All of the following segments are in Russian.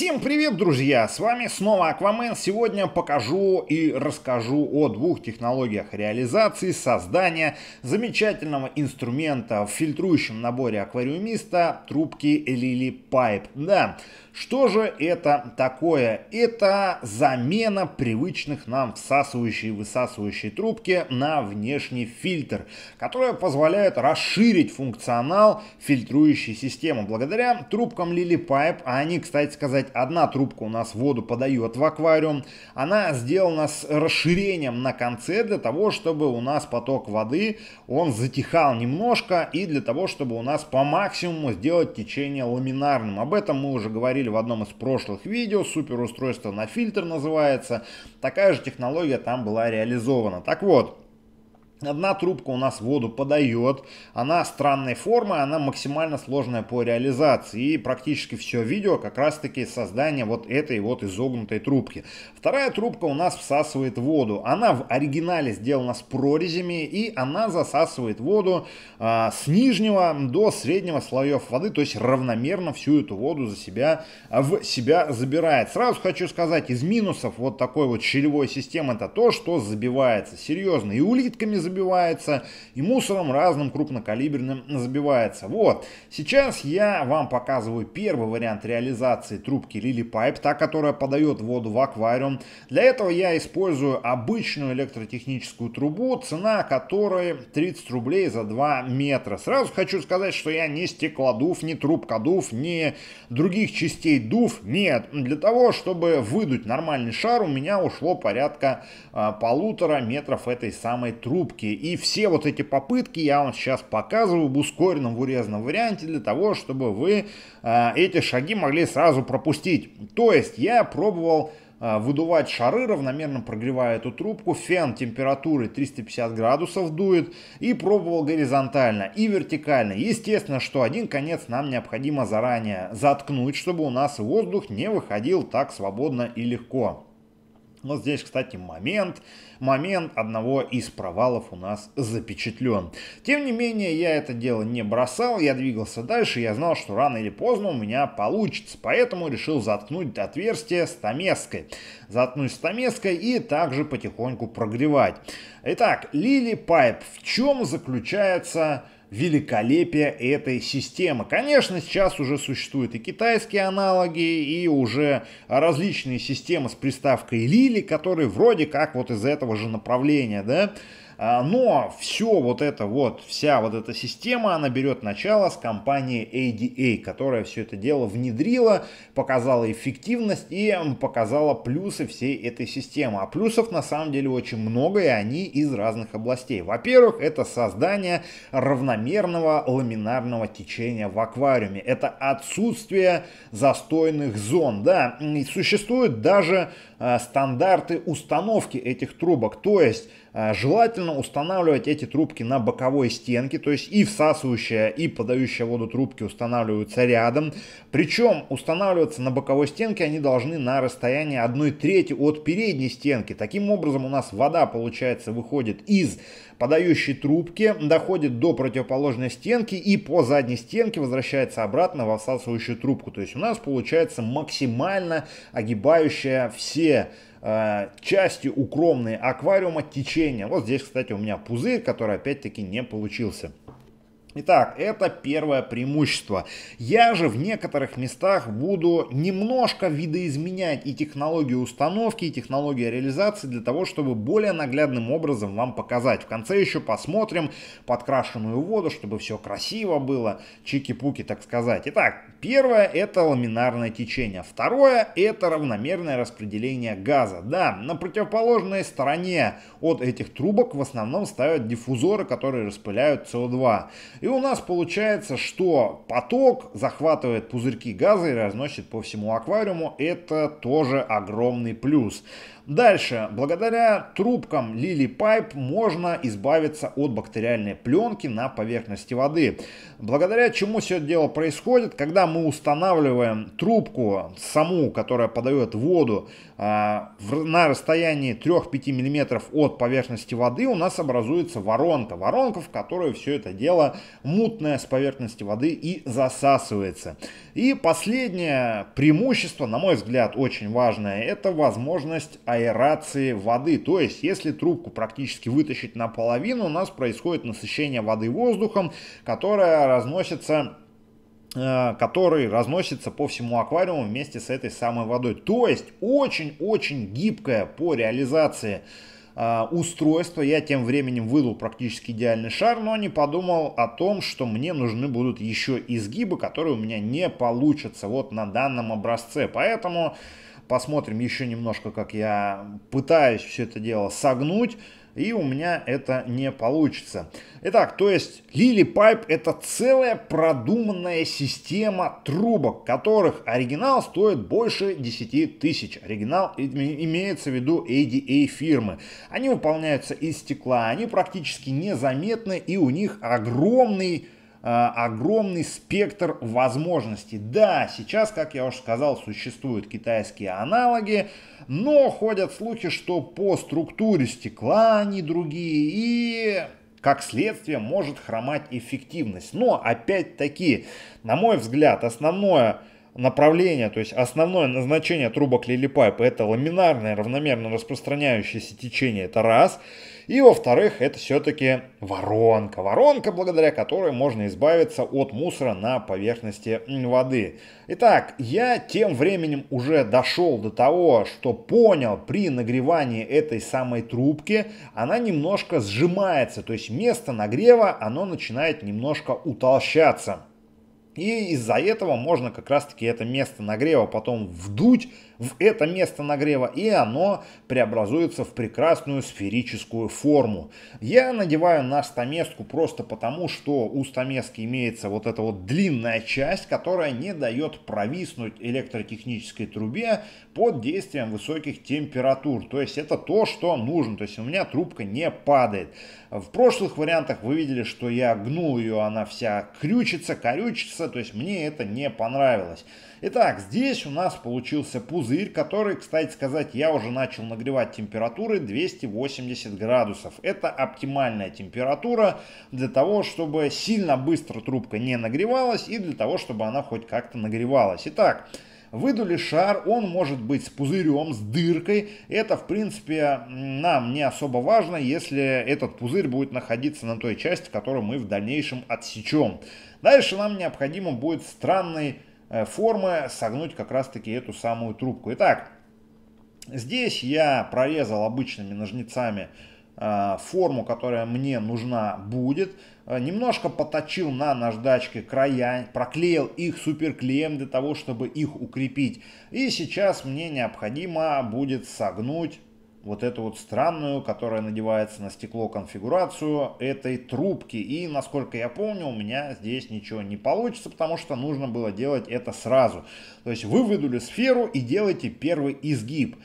Всем привет, друзья! С вами снова Аквамен. Сегодня покажу и расскажу о двух технологиях реализации создания замечательного инструмента в фильтрующем наборе аквариумиста трубки Lily Pipe. Да, что же это такое? Это замена привычных нам всасывающей и высасывающей трубки на внешний фильтр, которая позволяет расширить функционал фильтрующей системы. Благодаря трубкам Lily Pipe, а они, кстати сказать, сказать, одна трубка у нас воду подает в аквариум. Она сделана с расширением на конце для того, чтобы у нас поток воды, он затихал немножко и для того, чтобы у нас по максимуму сделать течение ламинарным. Об этом мы уже говорили в одном из прошлых видео. Суперустройство на фильтр называется. Такая же технология там была реализована. Так вот, Одна трубка у нас воду подает, она странной формы, она максимально сложная по реализации. И практически все видео как раз таки создание вот этой вот изогнутой трубки. Вторая трубка у нас всасывает воду. Она в оригинале сделана с прорезями и она засасывает воду а, с нижнего до среднего слоев воды. То есть равномерно всю эту воду за себя, а, в себя забирает. Сразу хочу сказать, из минусов вот такой вот щелевой системы это то, что забивается серьезно. И улитками забивается забивается, и мусором разным крупнокалиберным забивается. Вот, сейчас я вам показываю первый вариант реализации трубки Lily Pipe, та, которая подает воду в аквариум. Для этого я использую обычную электротехническую трубу, цена которой 30 рублей за 2 метра. Сразу хочу сказать, что я не стеклодув, не трубкодув, не других частей дув. Нет, для того, чтобы выдуть нормальный шар, у меня ушло порядка э, полутора метров этой самой трубки попытки. И все вот эти попытки я вам сейчас показываю в ускоренном, в урезанном варианте для того, чтобы вы э, эти шаги могли сразу пропустить. То есть я пробовал э, выдувать шары, равномерно прогревая эту трубку. Фен температуры 350 градусов дует и пробовал горизонтально и вертикально. Естественно, что один конец нам необходимо заранее заткнуть, чтобы у нас воздух не выходил так свободно и легко. Вот здесь, кстати, момент, момент одного из провалов у нас запечатлен. Тем не менее, я это дело не бросал, я двигался дальше, я знал, что рано или поздно у меня получится, поэтому решил заткнуть отверстие стамеской. Заткнуть стамеской и также потихоньку прогревать. Итак, Лили Пайп, в чем заключается великолепия этой системы. Конечно, сейчас уже существуют и китайские аналоги, и уже различные системы с приставкой Лили, которые вроде как вот из этого же направления, да, а, но все вот это вот, вся вот эта система, она берет начало с компании ADA, которая все это дело внедрила, показала эффективность и показала плюсы всей этой системы. А плюсов на самом деле очень много, и они из разных областей. Во-первых, это создание равномерного ламинарного течения в аквариуме. Это отсутствие застойных зон. Да, существует даже Э, стандарты установки этих трубок. То есть э, желательно устанавливать эти трубки на боковой стенке, то есть и всасывающая, и подающая воду трубки устанавливаются рядом. Причем устанавливаться на боковой стенке они должны на расстоянии 1 трети от передней стенки. Таким образом у нас вода, получается, выходит из подающий трубки доходит до противоположной стенки и по задней стенке возвращается обратно в всасывающую трубку. То есть у нас получается максимально огибающая все э, части укромные аквариума течения. Вот здесь, кстати, у меня пузырь, который опять-таки не получился. Итак, это первое преимущество. Я же в некоторых местах буду немножко видоизменять и технологию установки, и технологию реализации для того, чтобы более наглядным образом вам показать. В конце еще посмотрим подкрашенную воду, чтобы все красиво было, чики-пуки, так сказать. Итак, первое это ламинарное течение. Второе это равномерное распределение газа. Да, на противоположной стороне от этих трубок в основном ставят диффузоры, которые распыляют СО2. И у нас получается, что поток захватывает пузырьки газа и разносит по всему аквариуму. Это тоже огромный плюс. Дальше. Благодаря трубкам Lily Pipe можно избавиться от бактериальной пленки на поверхности воды. Благодаря чему все это дело происходит, когда мы устанавливаем трубку саму, которая подает воду а, на расстоянии 3-5 мм от поверхности воды, у нас образуется воронка. Воронка, в которую все это дело мутное с поверхности воды и засасывается. И последнее преимущество, на мой взгляд, очень важное, это возможность аэрации воды. То есть, если трубку практически вытащить наполовину, у нас происходит насыщение воды воздухом, которое разносится э, который разносится по всему аквариуму вместе с этой самой водой. То есть очень-очень гибкая по реализации э, устройство. Я тем временем выдал практически идеальный шар, но не подумал о том, что мне нужны будут еще изгибы, которые у меня не получатся вот на данном образце. Поэтому посмотрим еще немножко, как я пытаюсь все это дело согнуть. И у меня это не получится. Итак, то есть Lily Pipe это целая продуманная система трубок, которых оригинал стоит больше 10 тысяч. Оригинал имеется в виду ADA фирмы. Они выполняются из стекла, они практически незаметны и у них огромный Э, огромный спектр возможностей. Да, сейчас, как я уже сказал, существуют китайские аналоги, но ходят слухи, что по структуре стекла они другие и как следствие может хромать эффективность. Но опять-таки, на мой взгляд, основное направление, то есть основное назначение трубок лилипайп это ламинарное равномерно распространяющееся течение, это раз – и во-вторых, это все-таки воронка. Воронка, благодаря которой можно избавиться от мусора на поверхности воды. Итак, я тем временем уже дошел до того, что понял при нагревании этой самой трубки, она немножко сжимается. То есть место нагрева, оно начинает немножко утолщаться. И из-за этого можно как раз-таки это место нагрева потом вдуть в это место нагрева, и оно преобразуется в прекрасную сферическую форму. Я надеваю на стамеску просто потому, что у стамески имеется вот эта вот длинная часть, которая не дает провиснуть электротехнической трубе под действием высоких температур. То есть это то, что нужно. То есть у меня трубка не падает. В прошлых вариантах вы видели, что я гнул ее, она вся крючится, корючится. То есть мне это не понравилось. Итак, здесь у нас получился пузырь пузырь, который, кстати сказать, я уже начал нагревать температуры 280 градусов. Это оптимальная температура для того, чтобы сильно быстро трубка не нагревалась и для того, чтобы она хоть как-то нагревалась. Итак, Выдули шар, он может быть с пузырем, с дыркой. Это, в принципе, нам не особо важно, если этот пузырь будет находиться на той части, которую мы в дальнейшем отсечем. Дальше нам необходимо будет странный Э, формы согнуть как раз-таки эту самую трубку. Итак, здесь я прорезал обычными ножницами э, форму, которая мне нужна будет. Э, немножко поточил на наждачке края, проклеил их суперклеем для того, чтобы их укрепить. И сейчас мне необходимо будет согнуть вот эту вот странную, которая надевается на стекло конфигурацию этой трубки. И, насколько я помню, у меня здесь ничего не получится, потому что нужно было делать это сразу. То есть вы выдули сферу и делаете первый изгиб.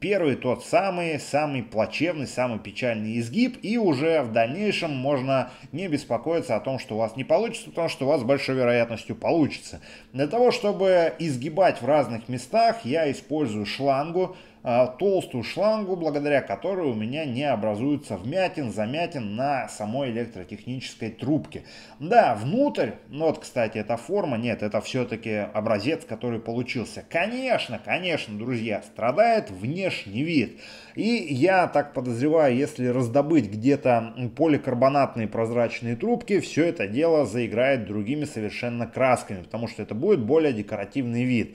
Первый тот самый, самый плачевный, самый печальный изгиб. И уже в дальнейшем можно не беспокоиться о том, что у вас не получится, потому что у вас с большой вероятностью получится. Для того, чтобы изгибать в разных местах, я использую шлангу а, толстую шлангу, благодаря которой у меня не образуется вмятин, замятин на самой электротехнической трубке. Да, внутрь, ну вот, кстати, эта форма, нет, это все-таки образец, который получился. Конечно, конечно, друзья, страдает внешний вид. И я так подозреваю, если раздобыть где-то поликарбонатные прозрачные трубки, все это дело заиграет другими совершенно красками, потому что это будет более декоративный вид.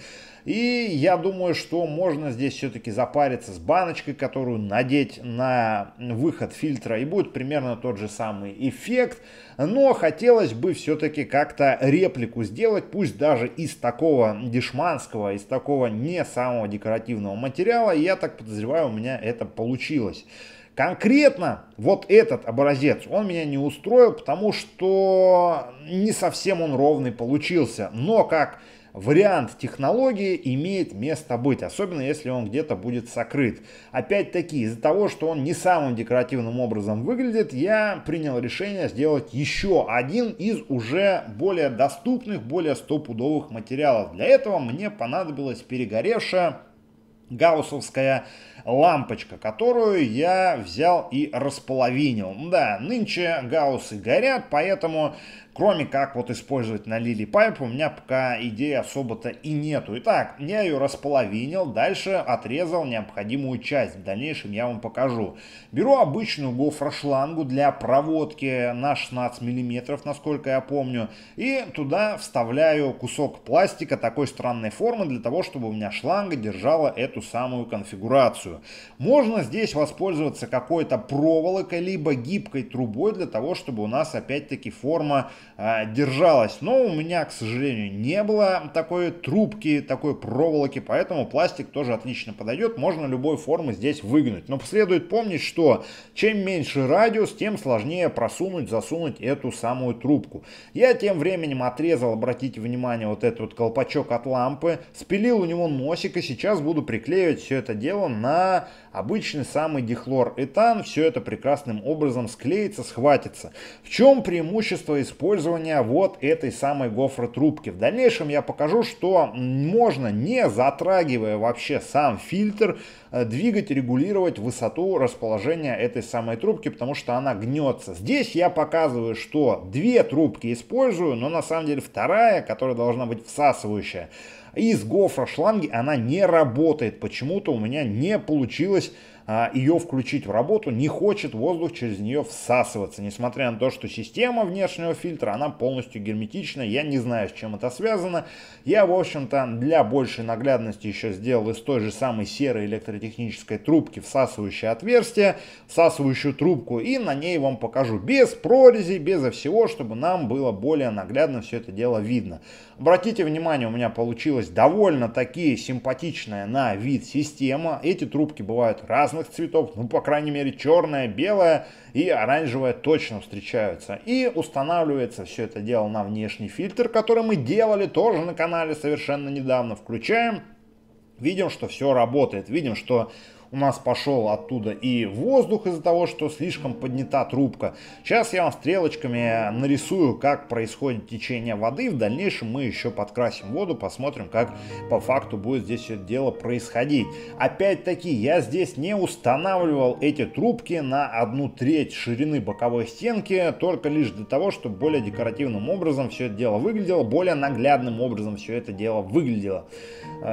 И я думаю, что можно здесь все-таки запариться с баночкой, которую надеть на выход фильтра, и будет примерно тот же самый эффект. Но хотелось бы все-таки как-то реплику сделать, пусть даже из такого дешманского, из такого не самого декоративного материала. Я так подозреваю, у меня это получилось. Конкретно вот этот образец, он меня не устроил, потому что не совсем он ровный получился. Но как вариант технологии имеет место быть, особенно если он где-то будет сокрыт. Опять-таки, из-за того, что он не самым декоративным образом выглядит, я принял решение сделать еще один из уже более доступных, более стопудовых материалов. Для этого мне понадобилась перегоревшая гауссовская лампочка, которую я взял и располовинил. Да, нынче гауссы горят, поэтому Кроме как вот использовать на лили пайп, у меня пока идеи особо-то и нету. Итак, я ее располовинил, дальше отрезал необходимую часть. В дальнейшем я вам покажу. Беру обычную гофрошлангу для проводки на 16 мм, насколько я помню. И туда вставляю кусок пластика такой странной формы, для того, чтобы у меня шланга держала эту самую конфигурацию. Можно здесь воспользоваться какой-то проволокой, либо гибкой трубой, для того, чтобы у нас опять-таки форма Э, держалась. Но у меня, к сожалению, не было такой трубки, такой проволоки, поэтому пластик тоже отлично подойдет. Можно любой формы здесь выгнуть. Но следует помнить, что чем меньше радиус, тем сложнее просунуть, засунуть эту самую трубку. Я тем временем отрезал, обратите внимание, вот этот вот колпачок от лампы, спилил у него носик и сейчас буду приклеивать все это дело на обычный самый дихлор этан. Все это прекрасным образом склеится, схватится. В чем преимущество использования использования вот этой самой гофротрубки. В дальнейшем я покажу, что можно, не затрагивая вообще сам фильтр, э, двигать, регулировать высоту расположения этой самой трубки, потому что она гнется. Здесь я показываю, что две трубки использую, но на самом деле вторая, которая должна быть всасывающая, из гофрошланги она не работает. Почему-то у меня не получилось а, ее включить в работу, не хочет воздух через нее всасываться, несмотря на то, что система внешнего фильтра, она полностью герметична, я не знаю, с чем это связано. Я, в общем-то, для большей наглядности еще сделал из той же самой серой электротехнической трубки всасывающее отверстие, всасывающую трубку, и на ней вам покажу без прорези, безо всего, чтобы нам было более наглядно все это дело видно. Обратите внимание, у меня получилась довольно-таки симпатичная на вид система. Эти трубки бывают разные разных цветов, ну, по крайней мере, черная, белая и оранжевая точно встречаются. И устанавливается все это дело на внешний фильтр, который мы делали тоже на канале совершенно недавно. Включаем, видим, что все работает, видим, что у нас пошел оттуда и воздух из-за того, что слишком поднята трубка. Сейчас я вам стрелочками нарисую, как происходит течение воды. В дальнейшем мы еще подкрасим воду, посмотрим, как по факту будет здесь все дело происходить. Опять-таки, я здесь не устанавливал эти трубки на одну треть ширины боковой стенки, только лишь для того, чтобы более декоративным образом все это дело выглядело, более наглядным образом все это дело выглядело.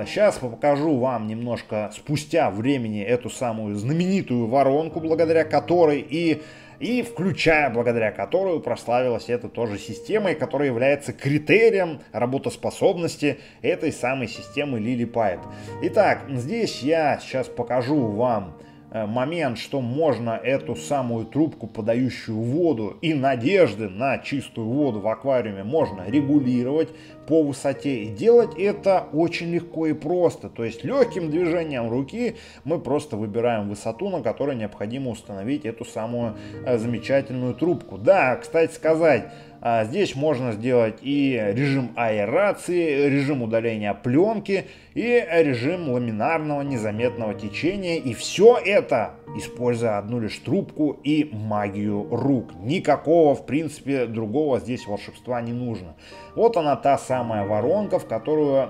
Сейчас э, покажу вам немножко спустя времени эту самую знаменитую воронку, благодаря которой и и включая благодаря которую прославилась эта тоже система, которая является критерием работоспособности этой самой системы Lily LiliPipe. Итак, здесь я сейчас покажу вам Э, момент, что можно эту самую трубку, подающую воду и надежды на чистую воду в аквариуме можно регулировать по высоте. И делать это очень легко и просто. То есть легким движением руки мы просто выбираем высоту, на которой необходимо установить эту самую э, замечательную трубку. Да, кстати сказать, э, Здесь можно сделать и режим аэрации, режим удаления пленки, и режим ламинарного незаметного течения. И все это, используя одну лишь трубку и магию рук. Никакого, в принципе, другого здесь волшебства не нужно. Вот она та самая воронка, в которую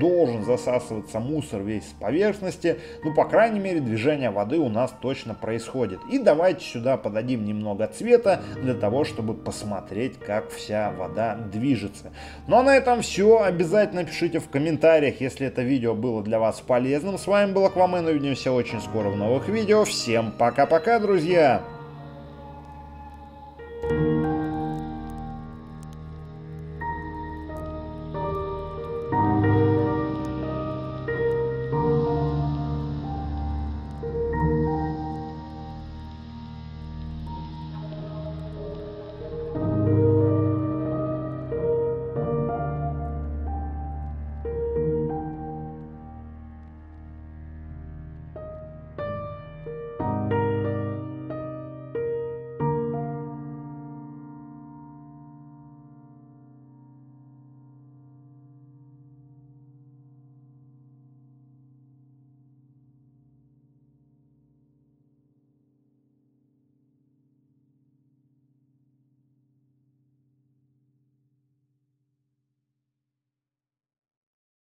должен засасываться мусор весь с поверхности. Ну, по крайней мере, движение воды у нас точно происходит. И давайте сюда подадим немного цвета для того, чтобы посмотреть, как вся вода движется. Ну а на этом все. Обязательно пишите в комментариях, если это это видео было для вас полезным. С вами был Аквамен. Увидимся очень скоро в новых видео. Всем пока-пока, друзья!